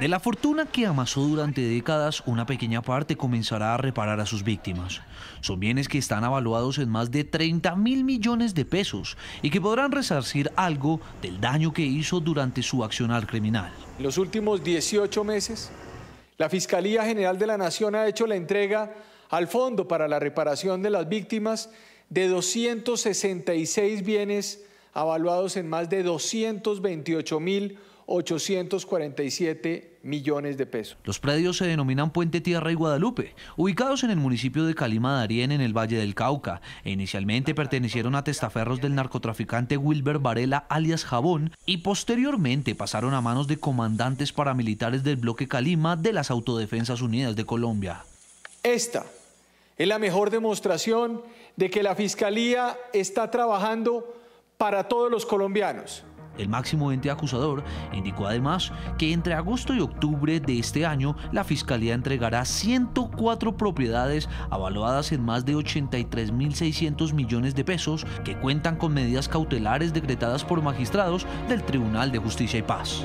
De la fortuna que amasó durante décadas, una pequeña parte comenzará a reparar a sus víctimas. Son bienes que están avaluados en más de 30 mil millones de pesos y que podrán resarcir algo del daño que hizo durante su accionar criminal. En los últimos 18 meses, la Fiscalía General de la Nación ha hecho la entrega al Fondo para la Reparación de las Víctimas de 266 bienes avaluados en más de 228.847 millones de pesos. Los predios se denominan Puente Tierra y Guadalupe, ubicados en el municipio de Calima Darien, en el Valle del Cauca. inicialmente pertenecieron a testaferros del narcotraficante Wilber Varela, alias Jabón, y posteriormente pasaron a manos de comandantes paramilitares del bloque Calima de las Autodefensas Unidas de Colombia. Esta es la mejor demostración de que la Fiscalía está trabajando para todos los colombianos. El máximo ente acusador indicó además que entre agosto y octubre de este año la Fiscalía entregará 104 propiedades avaluadas en más de 83.600 millones de pesos que cuentan con medidas cautelares decretadas por magistrados del Tribunal de Justicia y Paz.